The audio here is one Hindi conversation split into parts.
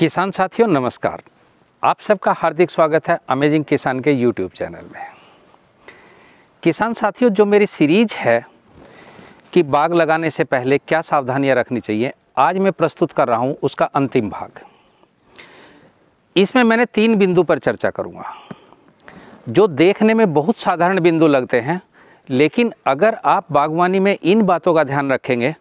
किसान साथियों नमस्कार आप सबका हार्दिक स्वागत है अमेजिंग किसान के यूट्यूब चैनल में किसान साथियों जो मेरी सीरीज है कि बाग लगाने से पहले क्या सावधानियां रखनी चाहिए आज मैं प्रस्तुत कर रहा हूं उसका अंतिम भाग इसमें मैंने तीन बिंदु पर चर्चा करूंगा जो देखने में बहुत साधारण बिंदु लगते हैं लेकिन अगर आप बागवानी में इन बातों का ध्यान रखेंगे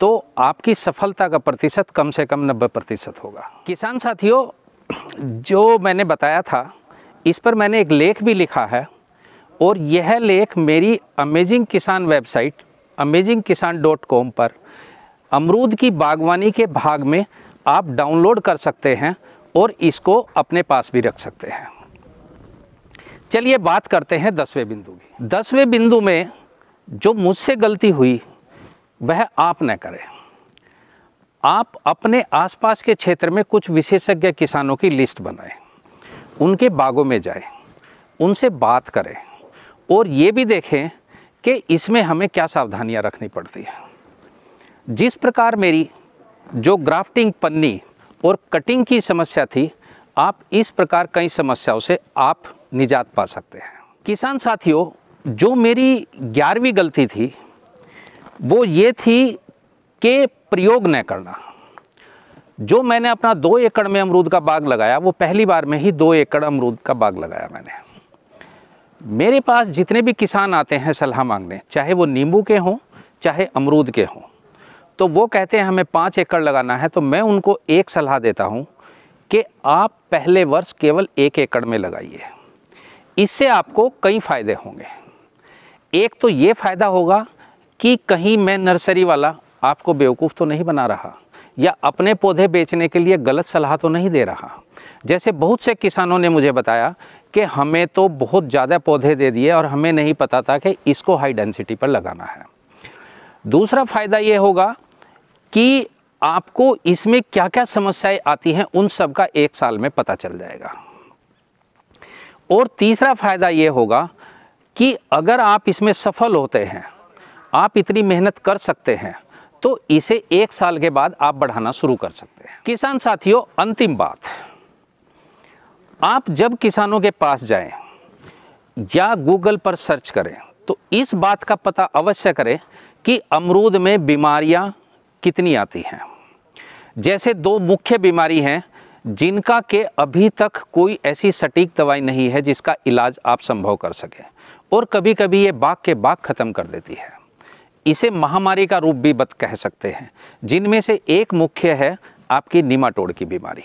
तो आपकी सफलता का प्रतिशत कम से कम नब्बे प्रतिशत होगा किसान साथियों जो मैंने बताया था इस पर मैंने एक लेख भी लिखा है और यह लेख मेरी amazing Kisan website amazing Kisan dot com पर अमरूद की बागवानी के भाग में आप डाउनलोड कर सकते हैं और इसको अपने पास भी रख सकते हैं चलिए बात करते हैं दसवें बिंदु की दसवें बिंदु में जो मुझसे गलती हुई वह आप न करें आप अपने आसपास के क्षेत्र में कुछ विशेषज्ञ किसानों की लिस्ट बनाएं उनके बागों में जाएं उनसे बात करें और ये भी देखें कि इसमें हमें क्या सावधानियां रखनी पड़ती है जिस प्रकार मेरी जो ग्राफ्टिंग पन्नी और कटिंग की समस्या थी आप इस प्रकार कई समस्याओं से आप निजात पा सकते हैं किसान साथियों जो मेरी ग्यारहवीं गलती थी वो ये थी कि प्रयोग न करना जो मैंने अपना दो एकड़ में अमरूद का बाग लगाया वो पहली बार में ही दो एकड़ अमरूद का बाग लगाया मैंने मेरे पास जितने भी किसान आते हैं सलाह मांगने चाहे वो नींबू के हों चाहे अमरूद के हों तो वो कहते हैं हमें पाँच एकड़ लगाना है तो मैं उनको एक सलाह देता हूँ कि आप पहले वर्ष केवल एक एकड़ में लगाइए इससे आपको कई फ़ायदे होंगे एक तो ये फ़ायदा होगा कि कहीं मैं नर्सरी वाला आपको बेवकूफ़ तो नहीं बना रहा या अपने पौधे बेचने के लिए गलत सलाह तो नहीं दे रहा जैसे बहुत से किसानों ने मुझे बताया कि हमें तो बहुत ज़्यादा पौधे दे दिए और हमें नहीं पता था कि इसको हाई डेंसिटी पर लगाना है दूसरा फ़ायदा ये होगा कि आपको इसमें क्या क्या समस्याएं आती हैं उन सब का एक साल में पता चल जाएगा और तीसरा फ़ायदा ये होगा कि अगर आप इसमें सफल होते हैं आप इतनी मेहनत कर सकते हैं तो इसे एक साल के बाद आप बढ़ाना शुरू कर सकते हैं किसान साथियों अंतिम बात आप जब किसानों के पास जाएं या गूगल पर सर्च करें तो इस बात का पता अवश्य करें कि अमरूद में बीमारियां कितनी आती हैं जैसे दो मुख्य बीमारी हैं जिनका के अभी तक कोई ऐसी सटीक दवाई नहीं है जिसका इलाज आप संभव कर सकें और कभी कभी ये बाग के बाग ख़त्म कर देती है इसे महामारी का रूप भी बत कह सकते हैं जिनमें से एक मुख्य है आपकी नीमाटोड की बीमारी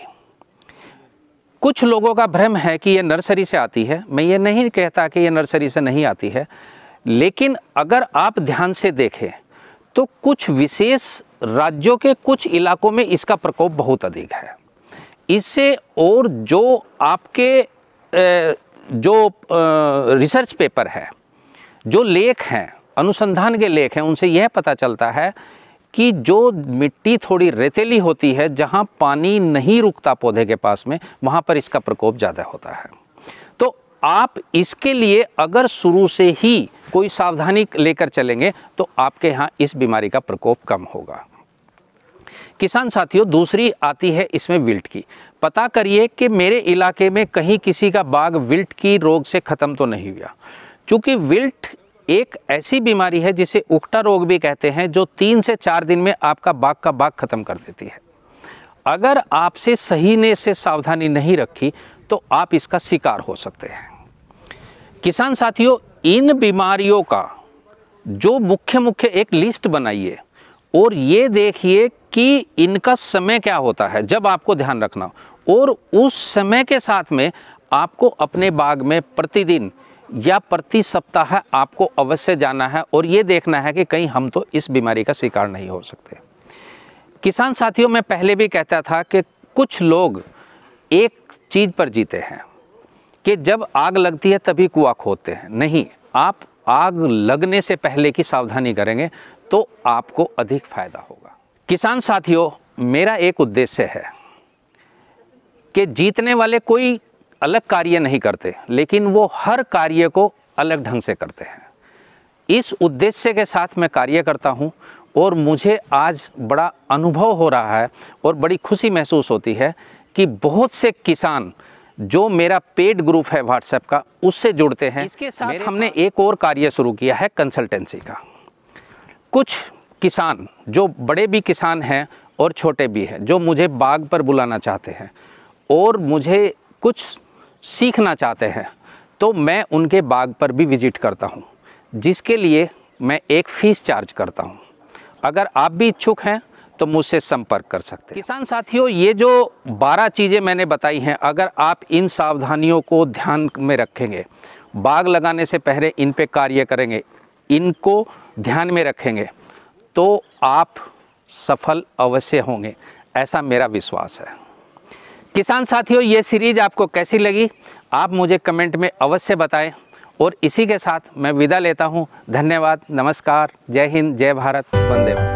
कुछ लोगों का भ्रम है कि यह नर्सरी से आती है मैं ये नहीं कहता कि यह नर्सरी से नहीं आती है लेकिन अगर आप ध्यान से देखें तो कुछ विशेष राज्यों के कुछ इलाकों में इसका प्रकोप बहुत अधिक है इससे और जो आपके जो रिसर्च पेपर है जो लेख हैं अनुसंधान के लेख हैं उनसे यह पता चलता है कि जो मिट्टी थोड़ी रेतीली होती है जहाँ पानी नहीं रुकता पौधे के पास में वहाँ पर इसका प्रकोप ज़्यादा होता है तो आप इसके लिए अगर शुरू से ही कोई सावधानी लेकर चलेंगे तो आपके यहाँ इस बीमारी का प्रकोप कम होगा किसान साथियों दूसरी आती है इसमें विल्ट की पता करिए कि मेरे इलाके में कहीं किसी का बाग विल्ट की रोग से ख़त्म तो नहीं हुआ चूँकि विल्ट एक ऐसी बीमारी है जिसे उकटा रोग भी कहते हैं जो तीन से चार दिन में आपका बाघ का बाघ ख़त्म कर देती है अगर आपसे सही ने से सावधानी नहीं रखी तो आप इसका शिकार हो सकते हैं किसान साथियों इन बीमारियों का जो मुख्य मुख्य एक लिस्ट बनाइए और ये देखिए कि इनका समय क्या होता है जब आपको ध्यान रखना और उस समय के साथ में आपको अपने बाग में प्रतिदिन या प्रति सप्ताह आपको अवश्य जाना है और ये देखना है कि कहीं हम तो इस बीमारी का शिकार नहीं हो सकते किसान साथियों में पहले भी कहता था कि कुछ लोग एक चीज़ पर जीते हैं कि जब आग लगती है तभी कुआ खोदते हैं नहीं आप आग लगने से पहले की सावधानी करेंगे तो आपको अधिक फायदा होगा किसान साथियों मेरा एक उद्देश्य है कि जीतने वाले कोई अलग कार्य नहीं करते लेकिन वो हर कार्य को अलग ढंग से करते हैं इस उद्देश्य के साथ मैं कार्य करता हूँ और मुझे आज बड़ा अनुभव हो रहा है और बड़ी खुशी महसूस होती है कि बहुत से किसान जो मेरा पेड ग्रुप है व्हाट्सएप का उससे जुड़ते हैं इसके साथ हमने एक और कार्य शुरू किया है कंसल्टेंसी का कुछ किसान जो बड़े भी किसान हैं और छोटे भी हैं जो मुझे बाग पर बुलाना चाहते हैं और मुझे कुछ सीखना चाहते हैं तो मैं उनके बाग पर भी विज़िट करता हूँ जिसके लिए मैं एक फ़ीस चार्ज करता हूँ अगर आप भी इच्छुक हैं तो मुझसे संपर्क कर सकते हैं किसान साथियों ये जो 12 चीज़ें मैंने बताई हैं अगर आप इन सावधानियों को ध्यान में रखेंगे बाग लगाने से पहले इन पे कार्य करेंगे इनको ध्यान में रखेंगे तो आप सफल अवश्य होंगे ऐसा मेरा विश्वास है किसान साथियों ये सीरीज़ आपको कैसी लगी आप मुझे कमेंट में अवश्य बताएं और इसी के साथ मैं विदा लेता हूँ धन्यवाद नमस्कार जय हिंद जय भारत वंदे भारत